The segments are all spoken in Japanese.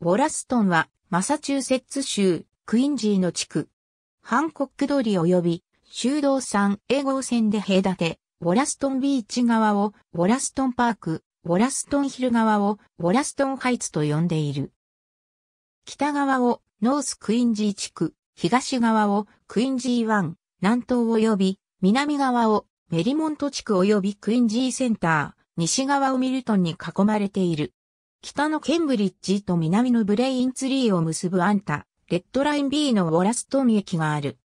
ウォラストンは、マサチューセッツ州、クインジーの地区。ハンコック通り及び、修道山英号線で隔て、ウォラストンビーチ側を、ウォラストンパーク、ウォラストンヒル側を、ウォラストンハイツと呼んでいる。北側を、ノースクインジー地区、東側を、クインジー湾、南東及び、南側を、メリモント地区及びクインジーセンター、西側をミルトンに囲まれている。北のケンブリッジと南のブレインツリーを結ぶアンタ、レッドライン B のオラストン駅がある。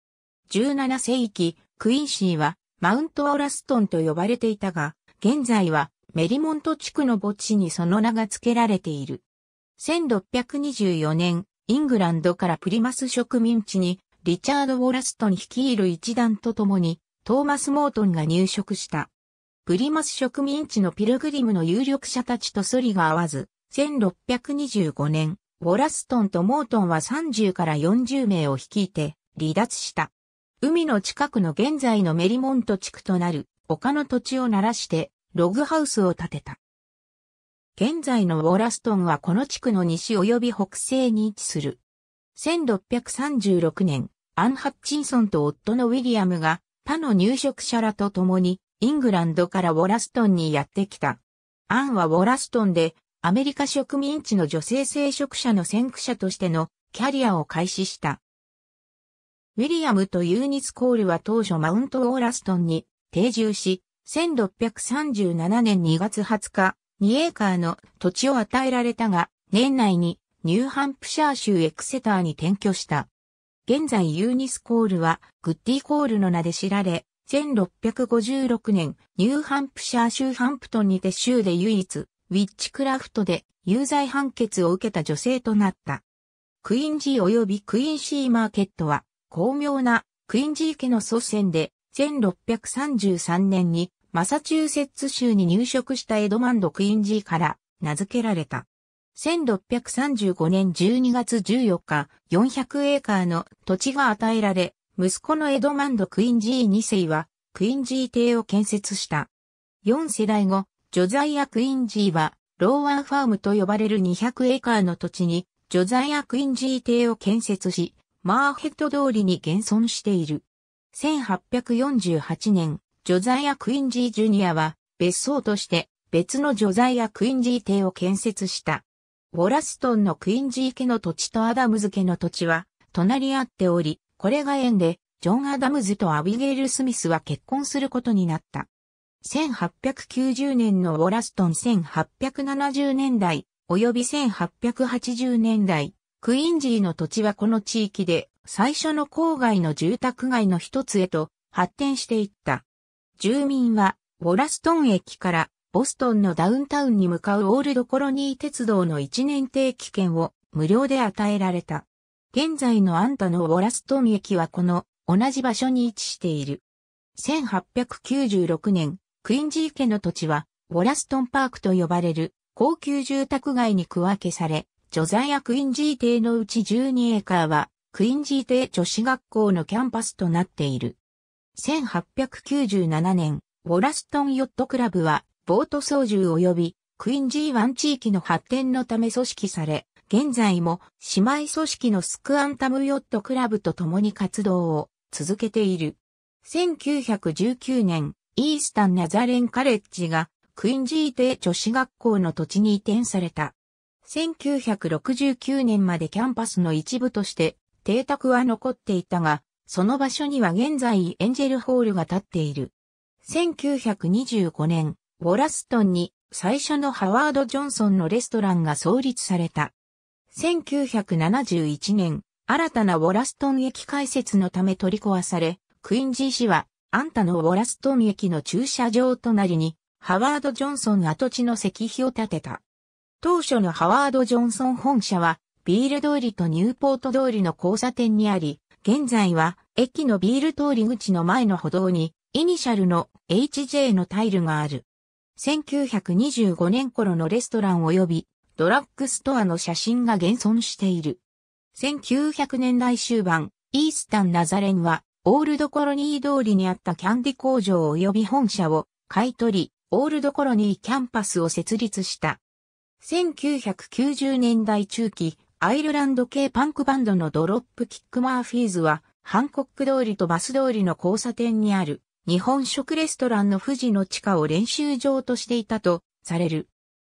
17世紀、クインシーはマウントオラストンと呼ばれていたが、現在はメリモント地区の墓地にその名が付けられている。1624年、イングランドからプリマス植民地にリチャード・ウォラストン率いる一団と共にトーマス・モートンが入植した。プリマス植民地のピルグリムの有力者たちとソリが合わず、1625年、ウォラストンとモートンは30から40名を率いて離脱した。海の近くの現在のメリモント地区となる丘の土地を鳴らしてログハウスを建てた。現在のウォラストンはこの地区の西及び北西に位置する。1636年、アン・ハッチンソンと夫のウィリアムが他の入植者らと共にイングランドからウォラストンにやってきた。アンはウォラストンでアメリカ植民地の女性聖職者の先駆者としてのキャリアを開始した。ウィリアムとユーニス・コールは当初マウント・オーラストンに定住し、1637年2月20日、2エーカーの土地を与えられたが、年内にニューハンプシャー州エクセターに転居した。現在ユーニス・コールはグッディ・コールの名で知られ、1656年ニューハンプシャー州ハンプトンにて州で唯一ウィッチクラフトで有罪判決を受けた女性となった。クインジー及びクインシーマーケットは、巧妙なクインジー家の祖先で、1633年にマサチューセッツ州に入植したエドマンド・クインジーから名付けられた。1635年12月14日、400エーカーの土地が与えられ、息子のエドマンド・クインジー2世は、クインジー邸を建設した。4世代後、ジョザイア・クインジーは、ローアンファームと呼ばれる200エーカーの土地に、ジョザイア・クインジー邸を建設し、マーヘッド通りに現存している。1848年、ジョザイア・クインジー・ジュニアは、別荘として、別のジョザイア・クインジー邸を建設した。ウォラストンのクインジー家の土地とアダムズ家の土地は、隣り合っており、これが縁で、ジョン・アダムズとアビゲール・スミスは結婚することになった。1890年のウォラストン1870年代、及び1880年代、クインジーの土地はこの地域で最初の郊外の住宅街の一つへと発展していった。住民はウォラストン駅からボストンのダウンタウンに向かうオールドコロニー鉄道の一年定期券を無料で与えられた。現在のアンタのウォラストン駅はこの同じ場所に位置している。1896年、クインジー家の土地は、ボラストンパークと呼ばれる高級住宅街に区分けされ、ジョザクインジー邸のうち12エーカーは、クインジー邸女子学校のキャンパスとなっている。1897年、ボラストンヨットクラブは、ボート操縦及び、クインジー湾地域の発展のため組織され、現在も姉妹組織のスクアンタムヨットクラブと共に活動を続けている。1919年、イースタン・ナザレン・カレッジがクインジーテ女子学校の土地に移転された。1969年までキャンパスの一部として邸宅は残っていたが、その場所には現在エンジェルホールが建っている。1925年、ウォラストンに最初のハワード・ジョンソンのレストランが創立された。1971年、新たなウォラストン駅開設のため取り壊され、クインジー市はアンタのウォラストン駅の駐車場隣に、ハワード・ジョンソン跡地の石碑を建てた。当初のハワード・ジョンソン本社は、ビール通りとニューポート通りの交差点にあり、現在は駅のビール通り口の前の歩道に、イニシャルの HJ のタイルがある。1925年頃のレストラン及びドラッグストアの写真が現存している。1900年代終盤、イースタン・ナザレンはオールドコロニー通りにあったキャンディ工場及び本社を買い取り、オールドコロニーキャンパスを設立した。1990年代中期、アイルランド系パンクバンドのドロップキックマーフィーズは、ハンコック通りとバス通りの交差点にある日本食レストランの富士の地下を練習場としていたとされる。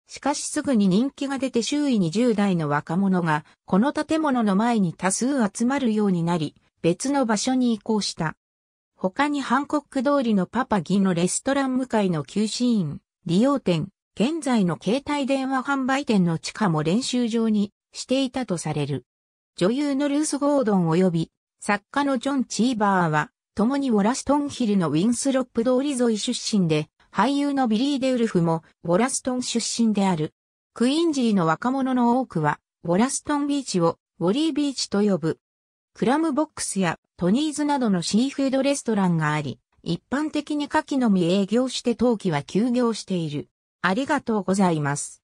しかしすぐに人気が出て周囲に10代の若者がこの建物の前に多数集まるようになり、別の場所に移行した。他にハンコック通りのパパギのレストラン向かいの休止院、利用店、現在の携帯電話販売店の地下も練習場にしていたとされる。女優のルース・ゴードン及び作家のジョン・チーバーは、共にウォラストンヒルのウィンスロップ通り沿い出身で、俳優のビリー・デウルフもウォラストン出身である。クインジーの若者の多くは、ウォラストンビーチをウォリービーチと呼ぶ。クラムボックスやトニーズなどのシーフードレストランがあり、一般的に下記のみ営業して冬季は休業している。ありがとうございます。